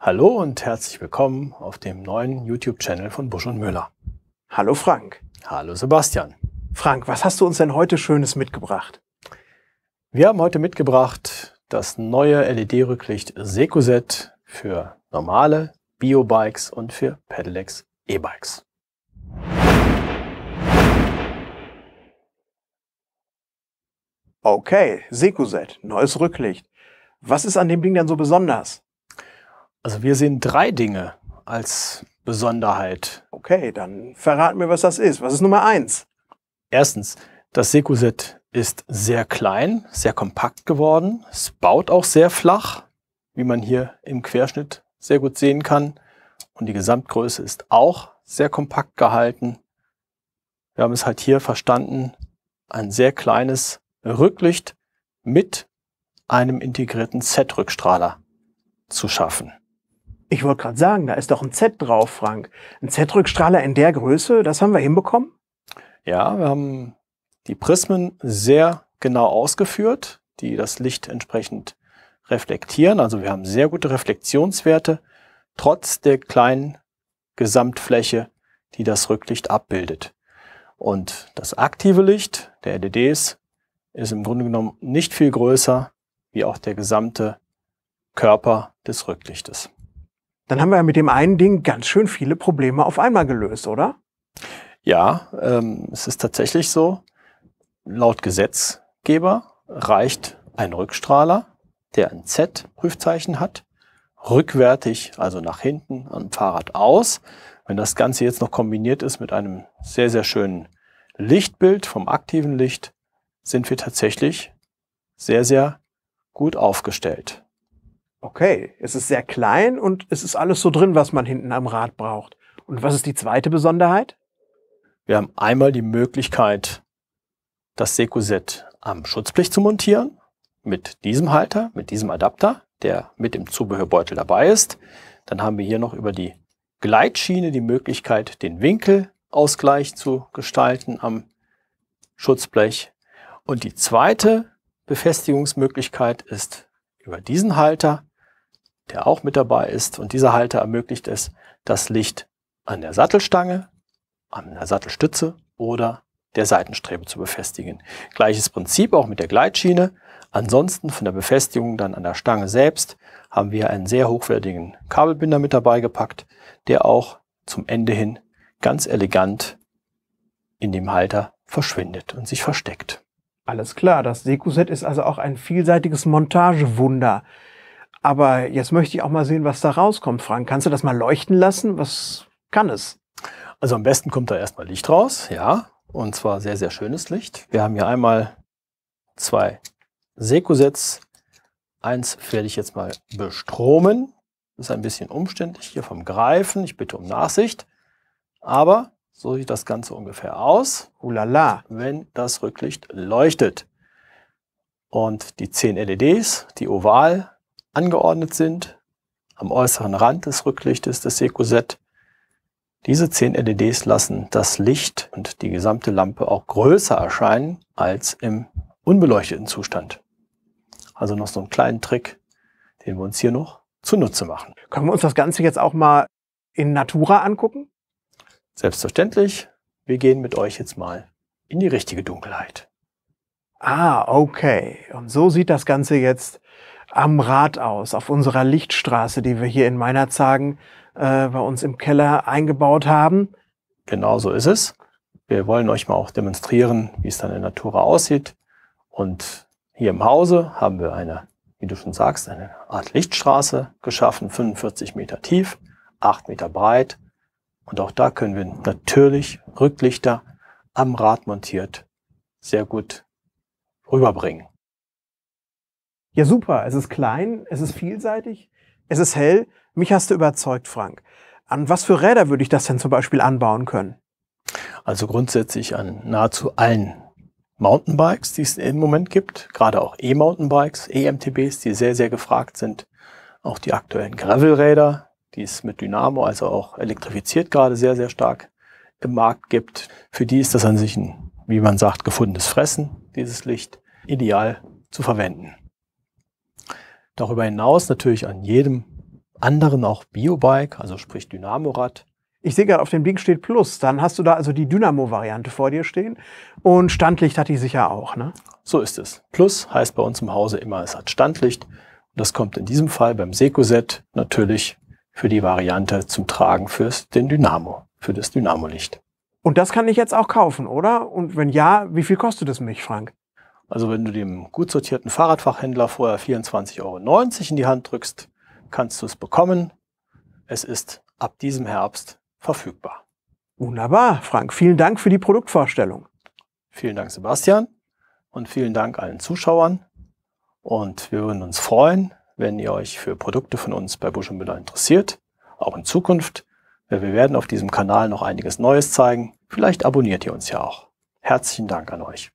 Hallo und herzlich willkommen auf dem neuen YouTube-Channel von Busch und Müller. Hallo Frank. Hallo Sebastian. Frank, was hast du uns denn heute Schönes mitgebracht? Wir haben heute mitgebracht das neue LED-Rücklicht Secoset für normale Biobikes und für Pedelecs E-Bikes. Okay, Secoset, neues Rücklicht. Was ist an dem Ding denn so besonders? Also wir sehen drei Dinge als Besonderheit. Okay, dann verrat mir, was das ist. Was ist Nummer eins? Erstens, das Sekuset ist sehr klein, sehr kompakt geworden. Es baut auch sehr flach, wie man hier im Querschnitt sehr gut sehen kann. Und die Gesamtgröße ist auch sehr kompakt gehalten. Wir haben es halt hier verstanden, ein sehr kleines Rücklicht mit einem integrierten Z-Rückstrahler zu schaffen. Ich wollte gerade sagen, da ist doch ein Z drauf, Frank. Ein Z-Rückstrahler in der Größe, das haben wir hinbekommen? Ja, wir haben die Prismen sehr genau ausgeführt, die das Licht entsprechend reflektieren. Also wir haben sehr gute Reflektionswerte, trotz der kleinen Gesamtfläche, die das Rücklicht abbildet. Und das aktive Licht der LEDs ist im Grunde genommen nicht viel größer wie auch der gesamte Körper des Rücklichtes. Dann haben wir ja mit dem einen Ding ganz schön viele Probleme auf einmal gelöst, oder? Ja, ähm, es ist tatsächlich so. Laut Gesetzgeber reicht ein Rückstrahler, der ein Z-Prüfzeichen hat, rückwärtig, also nach hinten am Fahrrad aus. Wenn das Ganze jetzt noch kombiniert ist mit einem sehr, sehr schönen Lichtbild vom aktiven Licht, sind wir tatsächlich sehr, sehr gut aufgestellt. Okay, es ist sehr klein und es ist alles so drin, was man hinten am Rad braucht. Und was ist die zweite Besonderheit? Wir haben einmal die Möglichkeit, das Seco-Set am Schutzblech zu montieren. Mit diesem Halter, mit diesem Adapter, der mit dem Zubehörbeutel dabei ist. Dann haben wir hier noch über die Gleitschiene die Möglichkeit, den Winkelausgleich zu gestalten am Schutzblech. Und die zweite Befestigungsmöglichkeit ist über diesen Halter der auch mit dabei ist. Und dieser Halter ermöglicht es, das Licht an der Sattelstange, an der Sattelstütze oder der Seitenstrebe zu befestigen. Gleiches Prinzip auch mit der Gleitschiene. Ansonsten von der Befestigung dann an der Stange selbst haben wir einen sehr hochwertigen Kabelbinder mit dabei gepackt, der auch zum Ende hin ganz elegant in dem Halter verschwindet und sich versteckt. Alles klar, das Seku-Set ist also auch ein vielseitiges Montagewunder. Aber jetzt möchte ich auch mal sehen, was da rauskommt. Frank, kannst du das mal leuchten lassen? Was kann es? Also am besten kommt da erstmal Licht raus, ja. Und zwar sehr, sehr schönes Licht. Wir haben hier einmal zwei Seko-Sets. Eins werde ich jetzt mal bestromen. ist ein bisschen umständlich hier vom Greifen. Ich bitte um Nachsicht. Aber so sieht das Ganze ungefähr aus. Hulala. Wenn das Rücklicht leuchtet. Und die zehn LEDs, die oval, angeordnet sind, am äußeren Rand des Rücklichtes des EQZ. Diese zehn LEDs lassen das Licht und die gesamte Lampe auch größer erscheinen als im unbeleuchteten Zustand. Also noch so einen kleinen Trick, den wir uns hier noch zunutze machen. Können wir uns das Ganze jetzt auch mal in Natura angucken? Selbstverständlich. Wir gehen mit euch jetzt mal in die richtige Dunkelheit. Ah, okay. Und so sieht das Ganze jetzt am Rad aus, auf unserer Lichtstraße, die wir hier in Meinerzagen äh, bei uns im Keller eingebaut haben. Genau so ist es. Wir wollen euch mal auch demonstrieren, wie es dann in Natura aussieht. Und hier im Hause haben wir eine, wie du schon sagst, eine Art Lichtstraße geschaffen, 45 Meter tief, 8 Meter breit. Und auch da können wir natürlich Rücklichter am Rad montiert sehr gut rüberbringen. Ja, super. Es ist klein, es ist vielseitig, es ist hell. Mich hast du überzeugt, Frank. An was für Räder würde ich das denn zum Beispiel anbauen können? Also grundsätzlich an nahezu allen Mountainbikes, die es im Moment gibt, gerade auch E-Mountainbikes, EMTBs, die sehr, sehr gefragt sind. Auch die aktuellen Gravelräder, die es mit Dynamo, also auch elektrifiziert gerade sehr, sehr stark im Markt gibt. Für die ist das an sich ein, wie man sagt, gefundenes Fressen, dieses Licht, ideal zu verwenden. Darüber hinaus natürlich an jedem anderen auch Biobike, also sprich Dynamorad. Ich sehe gerade auf dem Ding steht Plus. Dann hast du da also die Dynamo-Variante vor dir stehen. Und Standlicht hat die sicher auch, ne? So ist es. Plus heißt bei uns im Hause immer, es hat Standlicht. Und das kommt in diesem Fall beim Seco-Set natürlich für die Variante zum Tragen fürs den Dynamo, für das Dynamolicht. Und das kann ich jetzt auch kaufen, oder? Und wenn ja, wie viel kostet es mich, Frank? Also wenn du dem gut sortierten Fahrradfachhändler vorher 24,90 Euro in die Hand drückst, kannst du es bekommen. Es ist ab diesem Herbst verfügbar. Wunderbar, Frank. Vielen Dank für die Produktvorstellung. Vielen Dank, Sebastian. Und vielen Dank allen Zuschauern. Und wir würden uns freuen, wenn ihr euch für Produkte von uns bei Busch und Müller interessiert, auch in Zukunft. Wir werden auf diesem Kanal noch einiges Neues zeigen. Vielleicht abonniert ihr uns ja auch. Herzlichen Dank an euch.